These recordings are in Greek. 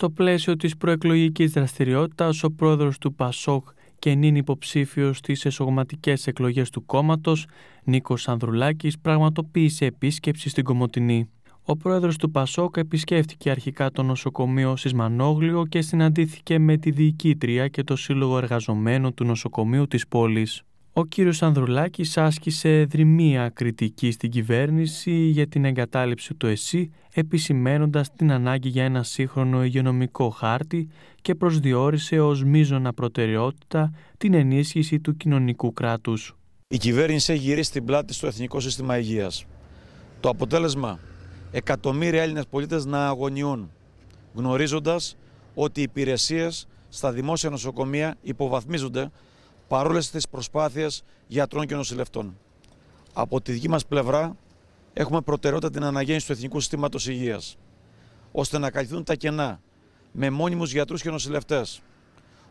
Στο πλαίσιο της προεκλογικής δραστηριότητας, ο πρόεδρος του ΠΑΣΟΚ και νυν υποψήφιος στις εσωγματικές εκλογές του κόμματος, Νίκος Ανδρουλάκης, πραγματοποίησε επίσκεψη στην Κομοτηνή. Ο πρόεδρος του Πασόκ επισκέφθηκε αρχικά το νοσοκομείο Σισμανόγλιο και συναντήθηκε με τη διοικήτρια και το Σύλλογο Εργαζομένων του νοσοκομείου της πόλης. Ο κύριος Ανδρουλάκης άσκησε δρυμία κριτική στην κυβέρνηση για την εγκατάλειψη του ΕΣΥ, επισημένοντας την ανάγκη για ένα σύγχρονο υγειονομικό χάρτη και προσδιορίσε ως μείζωνα προτεραιότητα την ενίσχυση του κοινωνικού κράτους. Η κυβέρνηση έχει γυρίσει την πλάτη στο Εθνικό Σύστημα Υγείας. Το αποτέλεσμα, εκατομμύρια Έλληνες πολίτες να αγωνιούν, γνωρίζοντας ότι οι υπηρεσίες στα δημόσια νοσοκομεία υποβαθμίζονται παρόλες τις προσπάθειες γιατρών και νοσηλευτών. Από τη δική μας πλευρά, έχουμε προτεραιότητα την αναγέννηση του Εθνικού Συστήματος Υγείας, ώστε να καλυφθούν τα κενά με μόνιμους γιατρούς και νοσηλευτές,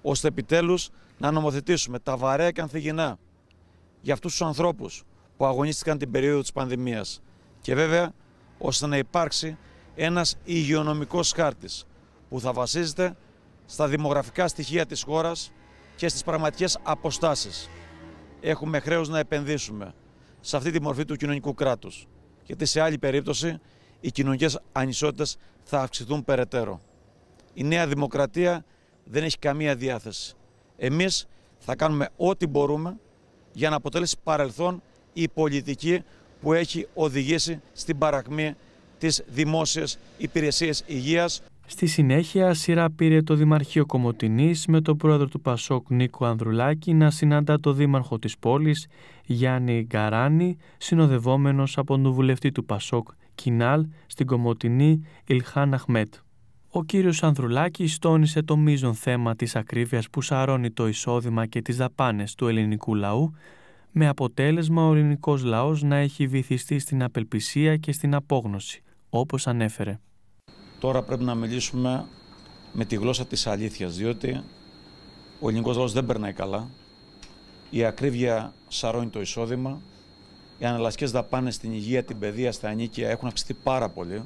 ώστε επιτέλους να νομοθετήσουμε τα βαρέα και ανθυγινά για αυτούς τους ανθρώπους που αγωνίστηκαν την περίοδο της πανδημίας Και βέβαια, ώστε να υπάρξει ένας υγειονομικός χάρτης που θα βασίζεται στα δημογραφικά στοιχεία της χώρας και στις πραγματικές αποστάσεις. Έχουμε χρέος να επενδύσουμε σε αυτή τη μορφή του κοινωνικού κράτους. Γιατί σε άλλη περίπτωση οι κοινωνικές ανισότητες θα αυξηθούν περαιτέρω. Η νέα δημοκρατία δεν έχει καμία διάθεση. Εμείς θα κάνουμε ό,τι μπορούμε για να αποτελέσει παρελθόν η πολιτική που έχει οδηγήσει στην παρακμή της δημόσιας υπηρεσίας υγείας Στη συνέχεια, σειρά πήρε το Δημαρχείο Κομωτινής με τον πρόεδρο του Πασόκ Νίκο Ανδρουλάκη να συναντά το δήμαρχο της πόλης, Γιάννη Γκαράνη, συνοδευόμενος από τον βουλευτή του Πασόκ Κινάλ στην Κομωτινή Ιλχάν Αχμέτ. Ο κύριος Ανδρουλάκης τόνισε το μείζον θέμα της ακρίβειας που σαρώνει το εισόδημα και τις δαπάνες του ελληνικού λαού, με αποτέλεσμα ο ελληνικός λαός να έχει βυθιστεί στην απελπισία και στην απόγνωση, όπως ανέφερε. Τώρα πρέπει να μιλήσουμε με τη γλώσσα της αλήθειας, διότι ο ελληνικός λαός δεν περνάει καλά. Η ακρίβεια σαρώνει το εισόδημα. Οι αναλλασικές δαπάνες στην υγεία, την παιδεία, στα ανίκια έχουν αυξηθεί πάρα πολύ.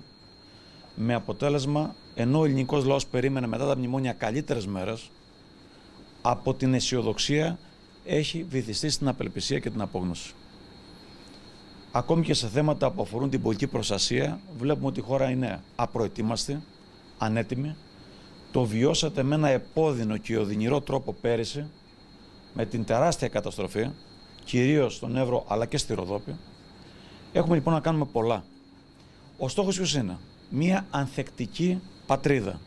Με αποτέλεσμα, ενώ ο ελληνικός λαός περίμενε μετά τα μνημόνια καλύτερες μέρες, από την αισιοδοξία έχει βυθιστεί στην απελπισία και την απόγνωση. Ακόμη και σε θέματα που αφορούν την πολιτική προστασία, βλέπουμε ότι η χώρα είναι απροετοίμαστη, ανέτοιμη. Το βιώσατε με ένα επώδυνο και οδυνηρό τρόπο πέρυσι, με την τεράστια καταστροφή, κυρίως στον Εύρο αλλά και στη Ροδόπη. Έχουμε λοιπόν να κάνουμε πολλά. Ο στόχος ποιος είναι, μια ανθεκτική πατρίδα.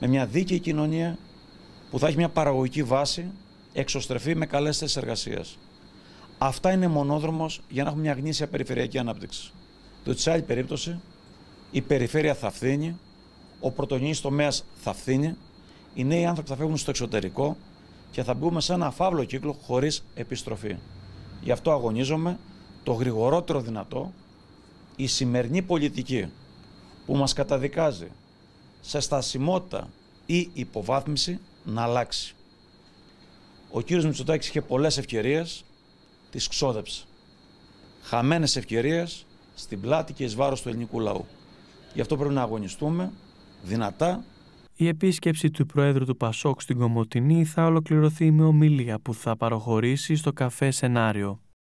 Με μια δίκαιη κοινωνία που θα έχει μια παραγωγική βάση εξωστρεφή με καλές θέσεις εργασίας. Αυτά είναι μονόδρομος για να έχουμε μια γνήσια περιφερειακή ανάπτυξη. Το τη άλλη περίπτωση, η περιφέρεια θα φθήνει, ο πρωτογενής τομέας θα φθήνει, οι νέοι άνθρωποι θα φεύγουν στο εξωτερικό και θα μπούμε σε ένα φαύλο κύκλο χωρίς επιστροφή. Γι' αυτό αγωνίζομαι το γρηγορότερο δυνατό η σημερινή πολιτική που μας καταδικάζει σε στασιμότητα ή υποβάθμιση να αλλάξει. Ο κύριος Μητσοτάκης είχε πολλές ευκαιρίες τι ξόδεψε. Χαμένες ευκαιρίες στην πλάτη και εις βάρος του ελληνικού λαού. Γι' αυτό πρέπει να αγωνιστούμε δυνατά. Η επίσκεψη του Προέδρου του Πασόκ στην Κομωτινή θα ολοκληρωθεί με ομιλία που θα παροχωρήσει στο καφέ σενάριο.